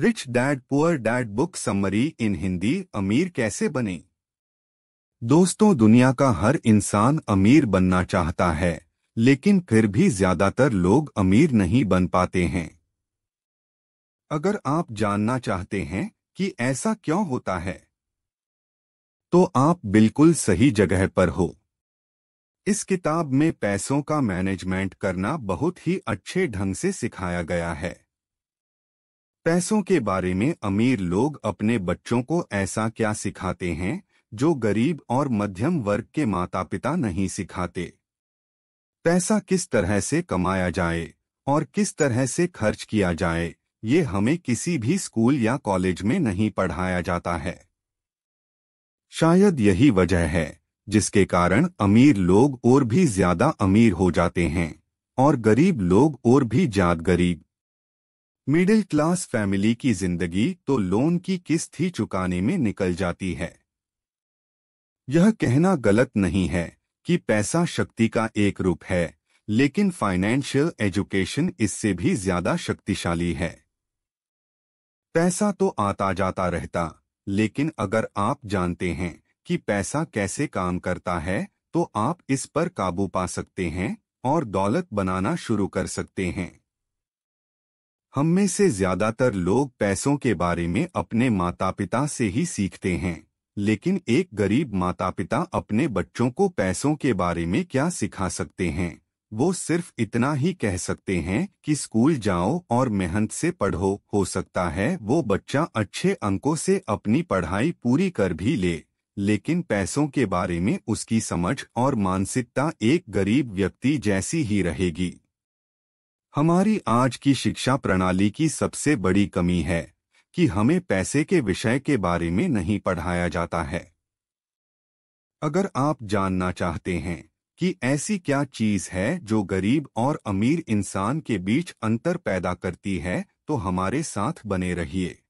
rich dad poor dad book summary in Hindi अमीर कैसे बने दोस्तों दुनिया का हर इंसान अमीर बनना चाहता है लेकिन फिर भी ज्यादातर लोग अमीर नहीं बन पाते हैं अगर आप जानना चाहते हैं कि ऐसा क्यों होता है तो आप बिल्कुल सही जगह पर हो इस किताब में पैसों का मैनेजमेंट करना बहुत ही अच्छे ढंग से सिखाया गया है पैसों के बारे में अमीर लोग अपने बच्चों को ऐसा क्या सिखाते हैं जो गरीब और मध्यम वर्ग के माता पिता नहीं सिखाते पैसा किस तरह से कमाया जाए और किस तरह से खर्च किया जाए ये हमें किसी भी स्कूल या कॉलेज में नहीं पढ़ाया जाता है शायद यही वजह है जिसके कारण अमीर लोग और भी ज्यादा अमीर हो जाते हैं और गरीब लोग और भी ज्यादा गरीब मिडिल क्लास फैमिली की जिंदगी तो लोन की किस्त ही चुकाने में निकल जाती है यह कहना गलत नहीं है कि पैसा शक्ति का एक रूप है लेकिन फाइनेंशियल एजुकेशन इससे भी ज्यादा शक्तिशाली है पैसा तो आता जाता रहता लेकिन अगर आप जानते हैं कि पैसा कैसे काम करता है तो आप इस पर काबू पा सकते हैं और दौलत बनाना शुरू कर सकते हैं हम में से ज्यादातर लोग पैसों के बारे में अपने माता पिता से ही सीखते हैं लेकिन एक गरीब माता पिता अपने बच्चों को पैसों के बारे में क्या सिखा सकते हैं वो सिर्फ इतना ही कह सकते हैं कि स्कूल जाओ और मेहनत से पढ़ो हो सकता है वो बच्चा अच्छे अंकों से अपनी पढ़ाई पूरी कर भी ले लेकिन पैसों के बारे में उसकी समझ और मानसिकता एक गरीब व्यक्ति जैसी ही रहेगी हमारी आज की शिक्षा प्रणाली की सबसे बड़ी कमी है कि हमें पैसे के विषय के बारे में नहीं पढ़ाया जाता है अगर आप जानना चाहते हैं कि ऐसी क्या चीज है जो गरीब और अमीर इंसान के बीच अंतर पैदा करती है तो हमारे साथ बने रहिए